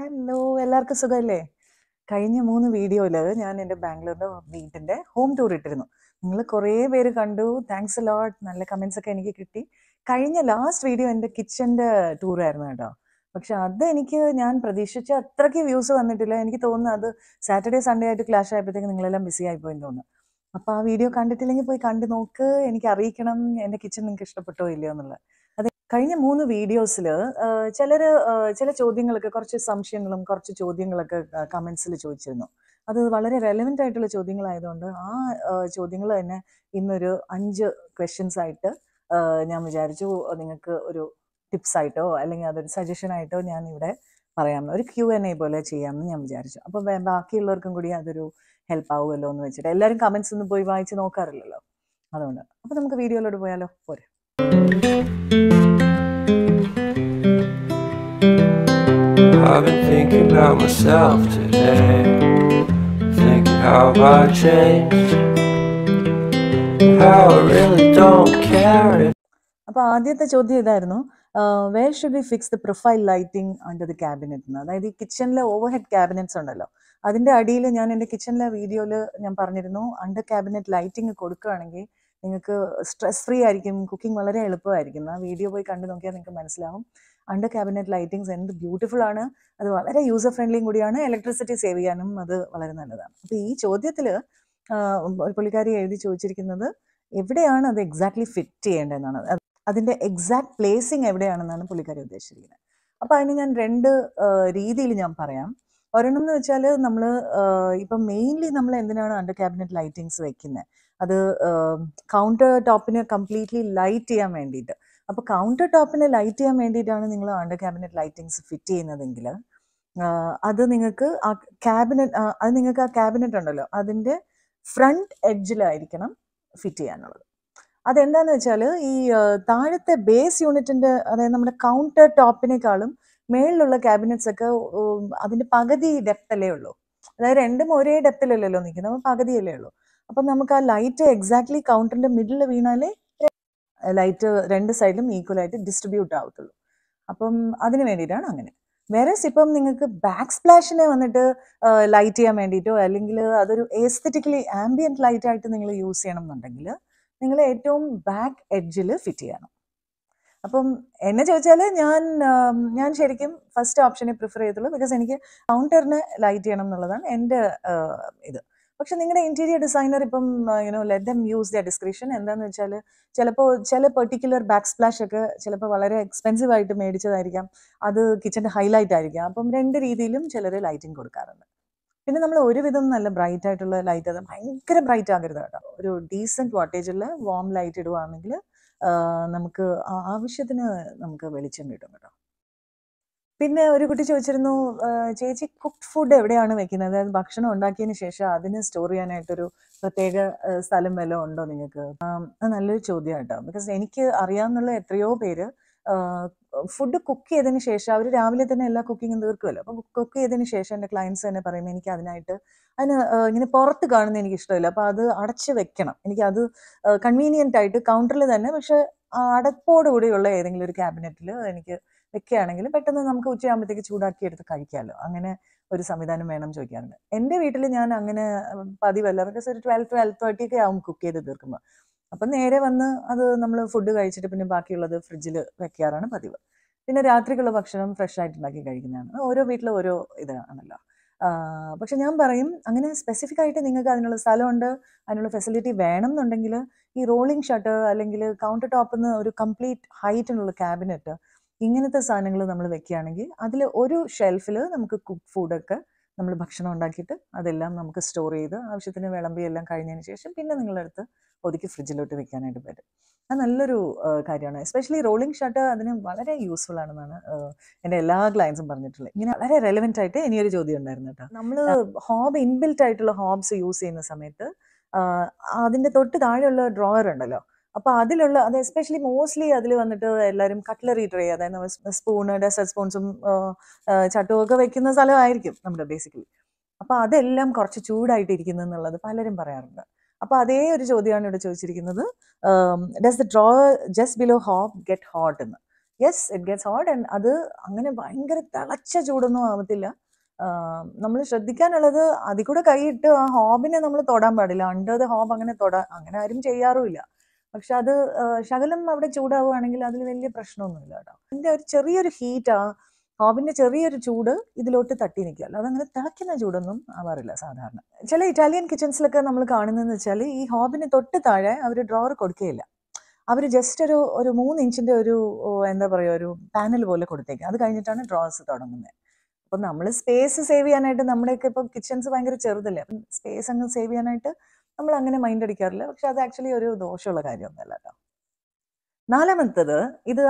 hello എല്ലാവർക്കും സുഖമല്ലേ കഴിഞ്ഞ മൂന്ന് വീഡിയോയിൽ ഞാൻ എൻ്റെ ബാംഗ്ലൂരിൻ്റെ വീട്ടിൻ്റെ ഹോം ടൂർ ഇട്ടിരുന്നു നിങ്ങൾ കുറേ പേര് കണ്ടു താങ്ക്സ് ലോട്ട് നല്ല കമൻസ് ഒക്കെ എനിക്ക് കിട്ടി കഴിഞ്ഞ ലാസ്റ്റ് വീഡിയോ എൻ്റെ കിച്ചൻ്റെ ആയിരുന്നു കേട്ടോ പക്ഷെ അത് എനിക്ക് ഞാൻ പ്രതീക്ഷിച്ച അത്രയ്ക്ക് വ്യൂസ് വന്നിട്ടില്ല എനിക്ക് തോന്നുന്നു അത് സാറ്റർഡേ സൺഡേ ആയിട്ട് ക്ലാഷ് ആയപ്പോഴത്തേക്ക് നിങ്ങളെല്ലാം ബിസി ആയിപ്പോയെന്ന് തോന്നുന്നു അപ്പോൾ ആ വീഡിയോ കണ്ടിട്ടില്ലെങ്കിൽ പോയി കണ്ടു നോക്ക് എനിക്ക് അറിയിക്കണം എൻ്റെ കിച്ചൺ നിങ്ങൾക്ക് ഇഷ്ടപ്പെട്ടോ ഇല്ലയോ എന്നുള്ളത് കഴിഞ്ഞ മൂന്ന് വീഡിയോസിൽ ചിലർ ചില ചോദ്യങ്ങളൊക്കെ കുറച്ച് സംശയങ്ങളും കുറച്ച് ചോദ്യങ്ങളൊക്കെ കമൻസിൽ ചോദിച്ചിരുന്നു അത് വളരെ റെലവെൻ്റ് ആയിട്ടുള്ള ചോദ്യങ്ങളായതുകൊണ്ട് ആ ചോദ്യങ്ങൾ തന്നെ ഇന്നൊരു അഞ്ച് ക്വസ്റ്റ്യൻസ് ആയിട്ട് ഞാൻ വിചാരിച്ചു നിങ്ങൾക്ക് ഒരു ടിപ്സ് ആയിട്ടോ അല്ലെങ്കിൽ അതൊരു സജഷൻ ആയിട്ടോ ഞാൻ ഇവിടെ പറയാം ഒരു ക്യൂ എൻ എ പോലെ ചെയ്യാമെന്ന് ഞാൻ വിചാരിച്ചു അപ്പോൾ ബാക്കിയുള്ളവർക്കും കൂടി അതൊരു ഹെൽപ്പ് ആവുമല്ലോ എന്ന് വെച്ചിട്ട് എല്ലാവരും കമൻസ് ഒന്നും പോയി വായിച്ച് നോക്കാറില്ലല്ലോ അതുകൊണ്ട് അപ്പോൾ നമുക്ക് വീഡിയോയിലോട്ട് പോയാലോ പോരെ I've been thinking about myself today Thinking how I changed How I really don't care if അപ്പോൾ ആദ്യത്തെ ചോദ്യം ഇതായിരുന്നു where should be fix the profile lighting under the cabinet എന്ന് അതായത് ഈ കിച്ചണിലെ ഓവർ ഹെഡ് ക്യാബിനറ്റ്സ് ഉണ്ടല്ലോ അതിന്റെ അടിയിൽ ഞാൻ എൻ്റെ കിച്ചണിലെ വീഡിയോയിൽ ഞാൻ പറഞ്ഞിരുന്നു അണ്ടർ ക്യാബിനറ്റ് ലൈറ്റിംഗ് കൊടുക്കുകയാണെങ്കിൽ നിങ്ങൾക്ക് സ്ട്രെസ് ഫ്രീ ആയിരിക്കും കുക്കിംഗ് വളരെ എളുപ്പമായിരിക്കും ആ വീഡിയോ പോയി കണ്ടു നോക്കിയാൽ നിങ്ങൾക്ക് മനസ്സിലാവും അണ്ടർ ക്യാബിനറ്റ് ലൈറ്റിങ്സ് എന്ത് ബ്യൂട്ടിഫുൾ ആണ് അത് വളരെ യൂസർ ഫ്രണ്ട്ലിയും കൂടിയാണ് ഇലക്ട്രിസിറ്റി സേവ് ചെയ്യാനും അത് വളരെ നല്ലതാണ് അപ്പോൾ ഈ ചോദ്യത്തിൽ ഒരു പുള്ളിക്കാരി എഴുതി ചോദിച്ചിരിക്കുന്നത് എവിടെയാണ് അത് എക്സാക്ട്ലി ഫിറ്റ് ചെയ്യേണ്ടതെന്നാണ് അതിൻ്റെ എക്സാക്ട് പ്ലേസിങ് എവിടെയാണെന്നാണ് പുള്ളിക്കാരി ഉദ്ദേശിച്ചിരിക്കുന്നത് അപ്പോൾ അതിന് ഞാൻ രണ്ട് രീതിയിൽ ഞാൻ പറയാം ഒരെണ്ണം എന്ന് വെച്ചാൽ നമ്മൾ ഇപ്പൊ മെയിൻലി നമ്മൾ എന്തിനാണ് അണ്ടർ ക്യാബിനറ്റ് ലൈറ്റിങ്സ് വെക്കുന്നത് അത് കൗണ്ടർ ടോപ്പിന് കംപ്ലീറ്റ്ലി ലൈറ്റ് ചെയ്യാൻ വേണ്ടിയിട്ട് അപ്പോൾ കൗണ്ടർ ടോപ്പിനെ ലൈറ്റ് ചെയ്യാൻ വേണ്ടിയിട്ടാണ് നിങ്ങൾ അണ്ടർ ക്യാബിനറ്റ് ലൈറ്റിങ്സ് ഫിറ്റ് ചെയ്യുന്നതെങ്കിൽ അത് നിങ്ങൾക്ക് ആ ക്യാബിനറ്റ് അത് നിങ്ങൾക്ക് ആ ക്യാബിനറ്റ് ഉണ്ടല്ലോ അതിൻ്റെ ഫ്രണ്ട് എഡ്ജിലായിരിക്കണം ഫിറ്റ് ചെയ്യാനുള്ളത് അതെന്താണെന്ന് വെച്ചാൽ ഈ താഴത്തെ ബേസ് യൂണിറ്റിൻ്റെ അതായത് നമ്മുടെ കൗണ്ടർ ടോപ്പിനേക്കാളും മേളിലുള്ള ക്യാബിനറ്റ്സ് ഒക്കെ അതിൻ്റെ പകുതി ഡെപ്തല്ലേ ഉള്ളൂ അതായത് രണ്ടും ഒരേ ഡെപ്തിലല്ലല്ലോ നിൽക്കുന്നത് അപ്പോൾ പകുതിയല്ലേ ഉള്ളൂ അപ്പം നമുക്ക് ആ ലൈറ്റ് എക്സാക്ട്ലി കൗണ്ടറിൻ്റെ മിഡിൽ വീണാലേ ലൈറ്റ് രണ്ട് സൈഡിലും ഈക്വലായിട്ട് ഡിസ്ട്രിബ്യൂട്ട് ആവത്തുള്ളൂ അപ്പം അതിന് വേണ്ടിയിട്ടാണ് അങ്ങനെ വേറെ ഇപ്പം നിങ്ങൾക്ക് ബാക്ക് സ്പ്ലാഷിനെ വന്നിട്ട് ലൈറ്റ് ചെയ്യാൻ വേണ്ടിയിട്ടോ അല്ലെങ്കിൽ അതൊരു എസ്തറ്റിക്കലി ആംബിയൻറ്റ് ലൈറ്റ് ആയിട്ട് നിങ്ങൾ യൂസ് ചെയ്യണം എന്നുണ്ടെങ്കിൽ നിങ്ങൾ ഏറ്റവും ബാക്ക് എഡ്ജിൽ ഫിറ്റ് ചെയ്യണം അപ്പം എന്നെ ചോദിച്ചാൽ ഞാൻ ഞാൻ ശരിക്കും ഫസ്റ്റ് ഓപ്ഷനെ പ്രിഫർ ചെയ്യത്തുള്ളൂ ബിക്കോസ് എനിക്ക് കൗണ്ടറിന് ലൈറ്റ് ചെയ്യണം എന്നുള്ളതാണ് എൻ്റെ ഇത് പക്ഷെ നിങ്ങളുടെ ഇന്റീരിയർ ഡിസൈനർ ഇപ്പം you know let them use the description എന്താന്ന് വെച്ചാൽ ചിലപ്പോൾ ചില പെർട്ടിക്കുലർ ബാക്ക് സ്പ്ലാഷ് ഒക്കെ ചിലപ്പോൾ വളരെ എക്സ്പെൻസീവ് ആയിട്ട് മേടിച്ചതായിരിക്കാം അത് കിച്ചന്റെ ഹൈലൈറ്റ് ആയിരിക്കാം അപ്പം രണ്ട് രീതിയിലും ചിലർ ലൈറ്റിംഗ് കൊടുക്കാറുണ്ട് പിന്നെ നമ്മൾ ഒരുവിധം നല്ല ബ്രൈറ്റ് ആയിട്ടുള്ള ലൈറ്റ് അത് ഭയങ്കര ബ്രൈറ്റ് ആകരുത് കേട്ടോ ഒരു ഡീസെന്റ് വാട്ടേജുള്ള വാം ലൈറ്റ് ഇടുവാണെങ്കിൽ നമുക്ക് ആവശ്യത്തിന് നമുക്ക് വെളിച്ചം കിട്ടും കേട്ടോ പിന്നെ ഒരു കുട്ടി ചോദിച്ചിരുന്നു ചേച്ചി കുക്ക്ഡ് ഫുഡ് എവിടെയാണ് വെക്കുന്നത് അതായത് ഭക്ഷണം ഉണ്ടാക്കിയതിന് ശേഷം അതിന് സ്റ്റോർ ചെയ്യാനായിട്ടൊരു പ്രത്യേക സ്ഥലം വല്ല ഉണ്ടോ നിങ്ങൾക്ക് നല്ലൊരു ചോദ്യം കേട്ടോ ബിക്കോസ് എനിക്ക് അറിയാമെന്നുള്ള എത്രയോ പേര് ഫുഡ് കുക്ക് ചെയ്തതിന് ശേഷം അവർ രാവിലെ തന്നെ എല്ലാ കുക്കിങ്ങും തീർക്കുമല്ലോ അപ്പൊ കുക്ക് ചെയ്തതിന് ശേഷം എന്റെ ക്ലയൻസ് തന്നെ പറയും എനിക്ക് അതിനായിട്ട് അതിന് ഇങ്ങനെ പുറത്ത് കാണുന്ന എനിക്ക് ഇഷ്ടമില്ല അപ്പോൾ അത് അടച്ച് വെക്കണം എനിക്ക് അത് കൺവീനിയന്റ് ആയിട്ട് കൗണ്ടറിൽ തന്നെ പക്ഷെ അടപ്പോടുകൂടിയുള്ള ഏതെങ്കിലും ഒരു ക്യാബിനറ്റിൽ എനിക്ക് വെക്കുകയാണെങ്കിൽ പെട്ടെന്ന് നമുക്ക് ഉച്ചയാകുമ്പോഴത്തേക്ക് ചൂടാക്കി എടുത്ത് കഴിക്കാമല്ലോ അങ്ങനെ ഒരു സംവിധാനം വേണം ചോദിക്കാറുണ്ട് എൻ്റെ വീട്ടിൽ ഞാൻ അങ്ങനെ പതിവല്ല ബിക്കോസ് ഒരു ട്വൽവ് ട്വൽവ് തേർട്ടി ഒക്കെ ആവും കുക്ക് ചെയ്ത് തീർക്കുമ്പോൾ അപ്പം നേരെ വന്ന് അത് നമ്മൾ ഫുഡ് കഴിച്ചിട്ട് പിന്നെ ബാക്കിയുള്ളത് ഫ്രിഡ്ജിൽ വെക്കാറാണ് പതിവ് പിന്നെ രാത്രിക്കുള്ള ഭക്ഷണം ഫ്രഷ് ആയിട്ട് ഉണ്ടാക്കി കഴിക്കുന്നതാണ് ഓരോ വീട്ടിലും ഓരോ ഇതാണല്ലോ പക്ഷെ ഞാൻ പറയും അങ്ങനെ സ്പെസിഫിക് ആയിട്ട് നിങ്ങൾക്ക് അതിനുള്ള സ്ഥലമുണ്ട് അതിനുള്ള ഫെസിലിറ്റി വേണം എന്നുണ്ടെങ്കിൽ ഈ റോളിംഗ് ഷട്ടർ അല്ലെങ്കിൽ കൗണ്ടർ ടോപ്പിൽ നിന്ന് ഒരു കംപ്ലീറ്റ് ഹൈറ്റിനുള്ള ക്യാബിനറ്റ് ഇങ്ങനത്തെ സാധനങ്ങൾ നമ്മൾ വെക്കുകയാണെങ്കിൽ അതിൽ ഒരു ഷെൽഫിൽ നമുക്ക് കുക്ക് ഫുഡൊക്കെ നമ്മൾ ഭക്ഷണം ഉണ്ടാക്കിയിട്ട് അതെല്ലാം നമുക്ക് സ്റ്റോർ ചെയ്ത് ആവശ്യത്തിന് വിളമ്പി എല്ലാം കഴിഞ്ഞതിന് ശേഷം പിന്നെ നിങ്ങളുടെ അടുത്ത് ഒതുക്കി ഫ്രിഡ്ജിലോട്ട് വെക്കാനായിട്ട് പറ്റും അത് നല്ലൊരു കാര്യമാണ് എസ്പെഷ്യലി റോളിംഗ് ഷർട്ട് അതിന് വളരെ യൂസ്ഫുൾ ആണെന്നാണ് എൻ്റെ എല്ലാ ക്ലയൻസും പറഞ്ഞിട്ടുള്ളത് ഇങ്ങനെ വളരെ റെലവെൻ്റ് ആയിട്ട് ഇനിയൊരു ചോദ്യം ഉണ്ടായിരുന്നു കേട്ടോ നമ്മൾ ഹോബ് ഇൻബിൽറ്റ് ആയിട്ടുള്ള ഹോബ്സ് യൂസ് ചെയ്യുന്ന സമയത്ത് അതിൻ്റെ തൊട്ട് താഴെയുള്ള ഡ്രോയർ ഉണ്ടല്ലോ അപ്പോൾ അതിലുള്ള അത് എസ്പെഷ്യലി മോസ്റ്റ്ലി അതിൽ വന്നിട്ട് എല്ലാവരും കട്ട്ലറി ട്രൈ അതായത് നമ്മൾ സ്പൂണ് ഡെസേർട്ട് സ്പൂൺസും ഒക്കെ വെക്കുന്ന സ്ഥലമായിരിക്കും നമ്മുടെ ബേസിക്കലി അപ്പോൾ അതെല്ലാം കുറച്ച് ചൂടായിട്ടിരിക്കുന്നു എന്നുള്ളത് പലരും പറയാറുണ്ട് അപ്പോൾ അതേ ഒരു ചോദ്യമാണ് ഇവിടെ ചോദിച്ചിരിക്കുന്നത് does the draw just below hob get hot എന്ന് yes it gets hot and അത് അങ്ങനെ ഭയങ്കര തിളച്ച ചൂടൊന്നും ആവത്തില്ല നമ്മൾ ശ്രദ്ധിക്കാനുള്ളത് അതിൽ കൂടെ കൈയിട്ട് ആ ഹോബിനെ നമ്മൾ തൊടാൻ പാടില്ല അണ്ടർ ദ ഹോബ് അങ്ങനെ തൊടാ അങ്ങനെ ആരും ചെയ്യാറുമില്ല പക്ഷെ അത് ശകലം അവിടെ ചൂടാവുകയാണെങ്കിൽ അതിൽ വലിയ പ്രശ്നമൊന്നുമില്ല കേട്ടോ അതിന്റെ ഒരു ചെറിയൊരു ഹീറ്റ് ആ ഹോബിന്റെ ചെറിയൊരു ചൂട് ഇതിലോട്ട് തട്ടി നിൽക്കുക അല്ലാതെ അങ്ങനെ തിളയ്ക്കുന്ന ചൂടൊന്നും ആവാറില്ല സാധാരണ ചില ഇറ്റാലിയൻ കിച്ചൻസിലൊക്കെ നമ്മൾ കാണുന്നതെന്ന് വെച്ചാൽ ഈ ഹോബിന് തൊട്ട് താഴെ അവർ ഡ്രോവർ കൊടുക്കുകയില്ല അവർ ജസ്റ്റ് ഒരു ഒരു മൂന്ന് ഇഞ്ചിന്റെ ഒരു എന്താ പറയുക ഒരു പാനൽ പോലെ കൊടുത്തേക്കുക അത് കഴിഞ്ഞിട്ടാണ് ഡ്രോസ് തുടങ്ങുന്നത് അപ്പം നമ്മൾ സ്പേസ് സേവ് ചെയ്യാനായിട്ട് നമ്മുടെയൊക്കെ ഇപ്പോൾ കിച്ചൻസ് ഭയങ്കര ചെറുതല്ലേ അപ്പം സ്പേസ് അങ്ങ് സേവ് ചെയ്യാനായിട്ട് നമ്മൾ അങ്ങനെ മൈൻഡ് അടിക്കാറില്ല പക്ഷെ അത് ആക്ച്വലി ഒരു ദോഷമുള്ള കാര്യമൊന്നുമല്ല കേട്ടോ നാലാമത്തത് ഇത്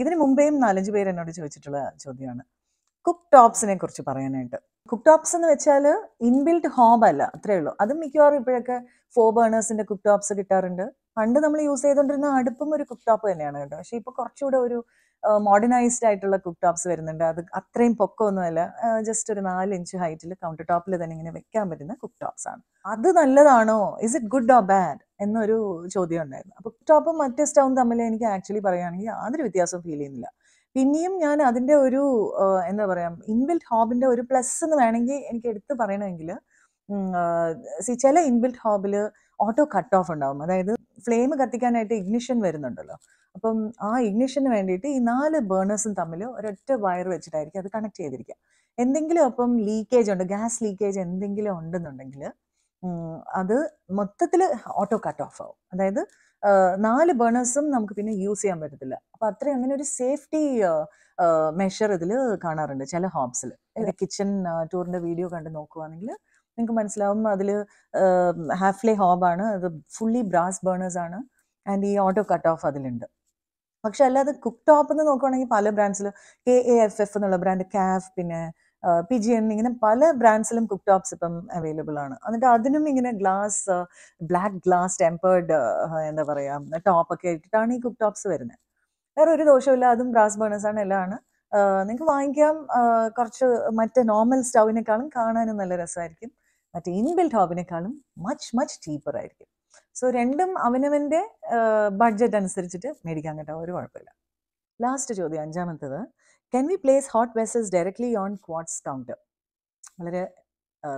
ഇതിന് മുമ്പേയും നാലഞ്ച് പേര് എന്നോട് ചോദിച്ചിട്ടുള്ള ചോദ്യമാണ് കുക്ക് ടോപ്സിനെ കുറിച്ച് പറയാനായിട്ട് കുക്ക് ടോപ്സ് എന്ന് വെച്ചാൽ ഇൻബിൽറ്റ് ഹോബ് അല്ല അത്രേ ഉള്ളൂ അത് മിക്കവാറും ഇപ്പോഴൊക്കെ ഫോർ ബേണേഴ്സിന്റെ കുക്ക് ടോപ്സ് കിട്ടാറുണ്ട് പണ്ട് നമ്മൾ യൂസ് ചെയ്തുകൊണ്ടിരുന്ന അടുപ്പും ഒരു കുക്ക് ടോപ്പ് തന്നെയാണ് കേട്ടോ പക്ഷെ ഇപ്പൊ കുറച്ചുകൂടെ ഒരു മോഡേണൈസ്ഡ് ആയിട്ടുള്ള കുക്ക് ടോപ്സ് വരുന്നുണ്ട് അത് അത്രയും പൊക്കമൊന്നുമല്ല ജസ്റ്റ് ഒരു നാല് ഇഞ്ച് ഹൈറ്റിൽ കൗണ്ടർ ടോപ്പിൽ തന്നെ ഇങ്ങനെ വെക്കാൻ പറ്റുന്ന കുക്ക് ടോപ്സ് ആണ് അത് നല്ലതാണോ is it good or bad എന്നൊരു ചോദ്യം ഉണ്ടായിരുന്നു കുക്ക് ടോപ്പും മറ്റേ സ്റ്റൗവും തമ്മിൽ എനിക്ക് ആക്ച്വലി പറയുകയാണെങ്കിൽ യാതൊരു വ്യത്യാസവും ഫീൽ ചെയ്യുന്നില്ല പിന്നെയും ഞാൻ അതിന്റെ ഒരു എന്താ പറയാ ഇൻബിൽറ്റ് ഹോബിന്റെ ഒരു പ്ലസ് എന്ന് വേണമെങ്കിൽ എനിക്ക് എടുത്തു പറയണമെങ്കിൽ ചില ഇൻബിൽറ്റ് ഹോബില് ഓട്ടോ കട്ട് ഓഫ് ഉണ്ടാവും അതായത് ഫ്ലെയിം കത്തിക്കാനായിട്ട് ഇഗ്നിഷൻ വരുന്നുണ്ടല്ലോ അപ്പം ആ ഇഗ്നിഷന് വേണ്ടിയിട്ട് ഈ നാല് ബേണേഴ്സും തമ്മിൽ ഒരൊറ്റ വയർ വെച്ചിട്ടായിരിക്കും അത് കണക്ട് ചെയ്തിരിക്കുക എന്തെങ്കിലും അപ്പം ലീക്കേജ് ഉണ്ട് ഗ്യാസ് ലീക്കേജ് എന്തെങ്കിലും ഉണ്ടെന്നുണ്ടെങ്കിൽ അത് മൊത്തത്തിൽ ഓട്ടോ കട്ട് ഓഫ് ആവും അതായത് നാല് ബേണേഴ്സും നമുക്ക് പിന്നെ യൂസ് ചെയ്യാൻ പറ്റത്തില്ല അപ്പം അത്രയും അങ്ങനെ ഒരു സേഫ്റ്റി മെഷർ ഇതിൽ കാണാറുണ്ട് ചില ഹോബ്സിൽ കിച്ചൺ ടൂറിൻ്റെ വീഡിയോ കണ്ട് നോക്കുവാണെങ്കിൽ നിങ്ങൾക്ക് മനസ്സിലാവും അതിൽ ഹാഫ്ലേ ഹോബാണ് അത് ഫുള്ളി ബ്രാസ് ബേണേഴ്സ് ആണ് ആൻഡ് ഈ ഓട്ടോ കട്ട് ഓഫ് അതിലുണ്ട് പക്ഷെ അല്ലാതെ കുക്ക് ടോപ്പ് എന്ന് നോക്കുകയാണെങ്കിൽ പല ബ്രാൻഡ്സിൽ കെ എ എഫ് എഫ് എന്നുള്ള ബ്രാൻഡ് കാഫ് പിന്നെ പി ജി എൻ ഇങ്ങനെ പല ബ്രാൻഡ്സിലും കുക്ക് ടോപ്സ് ഇപ്പം അവൈലബിൾ ആണ് എന്നിട്ട് അതിനും ഇങ്ങനെ ഗ്ലാസ് ബ്ലാക്ക് ഗ്ലാസ് ടെമ്പേർഡ് എന്താ പറയുക ഒക്കെ ഇട്ടിട്ടാണ് ഈ കുക്ക് ടോപ്സ് വരുന്നത് വേറെ ഒരു ദോഷമില്ല അതും ബ്രാസ് ബേണേഴ്സ് ആണ് എല്ലാം ആണ് നിങ്ങൾക്ക് വാങ്ങിക്കാം കുറച്ച് മറ്റേ നോർമൽ സ്റ്റൗവിനേക്കാളും കാണാനും നല്ല രസമായിരിക്കും മറ്റേ ഇൻബിൽഡ് ഹോബിനേക്കാളും മച്ച് മച്ച് ചീപ്പർ ആയിരിക്കും സോ രണ്ടും അവനവൻ്റെ ബഡ്ജറ്റ് അനുസരിച്ചിട്ട് മേടിക്കാൻ കേട്ടോ ഒരു കുഴപ്പമില്ല ലാസ്റ്റ് ചോദ്യം അഞ്ചാമത്തത് can we place hot vessels directly on quartz counter വളരെ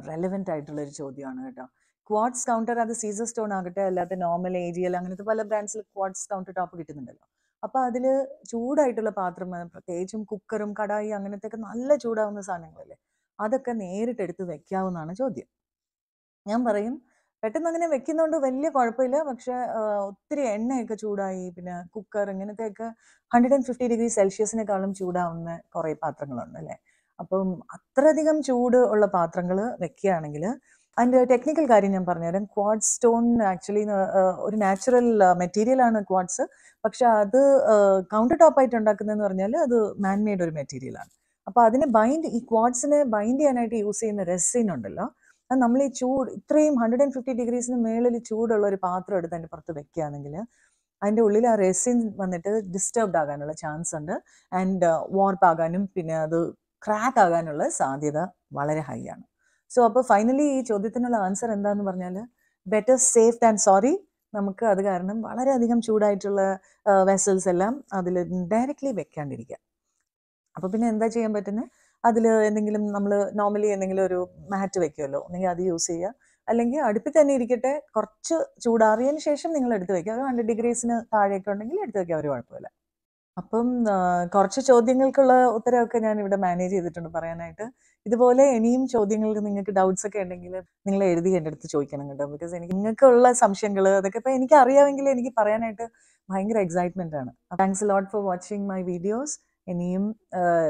റെലവെൻ്റ് ആയിട്ടുള്ളൊരു ചോദ്യമാണ് കേട്ടോ ക്വാഡ്സ് കൗണ്ടർ അത് സീസർ സ്റ്റോൺ ആകട്ടെ അല്ലാതെ നോർമൽ ഏരിയൽ അങ്ങനത്തെ പല ബ്രാൻഡ്സിൽ ക്വാഡ്സ് കൗണ്ടർ ടോപ്പ് കിട്ടുന്നുണ്ടല്ലോ അപ്പോൾ അതിൽ ചൂടായിട്ടുള്ള പാത്രം പ്രത്യേകിച്ചും കുക്കറും കടായി അങ്ങനത്തെ ഒക്കെ നല്ല ചൂടാവുന്ന സാധനങ്ങളല്ലേ അതൊക്കെ നേരിട്ടെടുത്ത് വെക്കാവുന്നതാണ് ചോദ്യം ഞാൻ പറയും പെട്ടെന്ന് അങ്ങനെ വെക്കുന്നതുകൊണ്ട് വലിയ കുഴപ്പമില്ല പക്ഷെ ഒത്തിരി എണ്ണയൊക്കെ ചൂടായി പിന്നെ കുക്കർ ഒക്കെ ഹൺഡ്രഡ് ആൻഡ് ഫിഫ്റ്റി ഡിഗ്രി സെൽഷ്യസിനേക്കാളും ചൂടാവുന്ന കുറേ പാത്രങ്ങളുണ്ട് അല്ലേ അപ്പം അത്രയധികം ചൂട് ഉള്ള പാത്രങ്ങൾ വെക്കുകയാണെങ്കിൽ അതിൻ്റെ ടെക്നിക്കൽ കാര്യം ഞാൻ പറഞ്ഞുതരാം ക്വാഡ് സ്റ്റോൺ ആക്ച്വലി ഒരു നാച്ചുറൽ മെറ്റീരിയലാണ് ക്വാഡ്സ് പക്ഷെ അത് കൗണ്ടർ ആയിട്ട് ഉണ്ടാക്കുന്നതെന്ന് പറഞ്ഞാൽ അത് മാൻമെയ്ഡ് ഒരു മെറ്റീരിയലാണ് അപ്പോൾ അതിനെ ബൈൻഡ് ഈ ക്വാഡ്സിനെ ബൈൻഡ് ചെയ്യാനായിട്ട് യൂസ് ചെയ്യുന്ന റെസിൻ ഉണ്ടല്ലോ നമ്മൾ ഈ ചൂട് ഇത്രയും ഹൺഡ്രഡ് ആൻഡ് ഫിഫ്റ്റി ഡിഗ്രീസിന് മേളിൽ ചൂടുള്ള ഒരു പാത്രം എടുത്ത് അതിൻ്റെ പുറത്ത് വെക്കുകയാണെങ്കിൽ അതിൻ്റെ ഉള്ളിൽ ആ റെസിൻ വന്നിട്ട് ഡിസ്റ്റർബ്ഡ് ആകാനുള്ള ചാൻസ് ഉണ്ട് ആൻഡ് വാർപ്പ് uh, ആകാനും പിന്നെ അത് ക്രാക്ക് ആകാനുള്ള സാധ്യത വളരെ ഹൈ ആണ് സോ അപ്പോൾ ഫൈനലി ഈ ചോദ്യത്തിനുള്ള ആൻസർ എന്താന്ന് പറഞ്ഞാൽ ബെറ്റർ സേഫ് ദാൻ സോറി നമുക്ക് അത് കാരണം വളരെയധികം ചൂടായിട്ടുള്ള വെസൽസ് uh, എല്ലാം അതിൽ ഡയറക്റ്റ്ലി വെക്കാണ്ടിരിക്കുക അപ്പോൾ പിന്നെ എന്താ ചെയ്യാൻ പറ്റുന്നത് അതിൽ എന്തെങ്കിലും നമ്മൾ നോർമലി എന്തെങ്കിലും ഒരു മാറ്റ് വെക്കുമല്ലോ അല്ലെങ്കിൽ അത് യൂസ് ചെയ്യുക അല്ലെങ്കിൽ അടുപ്പിൽ തന്നെ ഇരിക്കട്ടെ കുറച്ച് ചൂടാറിയതിന് ശേഷം നിങ്ങൾ എടുത്ത് വെക്കുക ഒരു ഹൺഡ്രഡ് ഡിഗ്രീസിന് താഴെയൊക്കെ ഉണ്ടെങ്കിൽ എടുത്ത് വയ്ക്കുക ഒരു കുഴപ്പമില്ല അപ്പം കുറച്ച് ചോദ്യങ്ങൾക്കുള്ള ഉത്തരവൊക്കെ ഞാൻ ഇവിടെ മാനേജ് ചെയ്തിട്ടുണ്ട് പറയാനായിട്ട് ഇതുപോലെ ഇനിയും ചോദ്യങ്ങൾക്ക് നിങ്ങൾക്ക് ഡൗട്ട്സ് ഒക്കെ ഉണ്ടെങ്കിൽ നിങ്ങൾ എഴുതി എൻ്റെ അടുത്ത് ചോദിക്കണം കേട്ടോ ബിക്കോസ് എനിക്ക് നിങ്ങൾക്കുള്ള സംശയങ്ങൾ അതൊക്കെ ഇപ്പം എനിക്ക് അറിയാമെങ്കിൽ എനിക്ക് പറയാനായിട്ട് ഭയങ്കര എക്സൈറ്റ്മെൻ്റ് ആണ് thanks lot for watching my videos ഇനിയും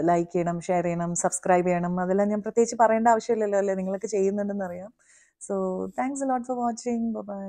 ലൈക്ക് ചെയ്യണം ഷെയർ ചെയ്യണം സബ്സ്ക്രൈബ് ചെയ്യണം അതെല്ലാം ഞാൻ പ്രത്യേകിച്ച് പറയേണ്ട ആവശ്യമില്ലല്ലോ അല്ലേ നിങ്ങളൊക്കെ അറിയാം so thanks lot for watching by